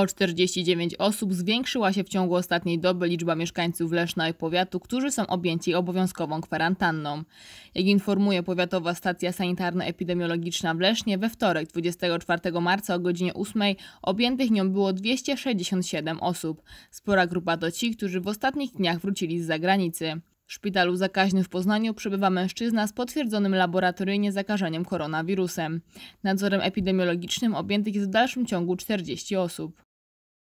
O 49 osób zwiększyła się w ciągu ostatniej doby liczba mieszkańców Leszna i powiatu, którzy są objęci obowiązkową kwarantanną. Jak informuje powiatowa stacja sanitarno-epidemiologiczna w Lesznie, we wtorek 24 marca o godzinie 8 objętych nią było 267 osób. Spora grupa to ci, którzy w ostatnich dniach wrócili z zagranicy. W szpitalu zakaźnym w Poznaniu przebywa mężczyzna z potwierdzonym laboratoryjnie zakażeniem koronawirusem. Nadzorem epidemiologicznym objętych jest w dalszym ciągu 40 osób.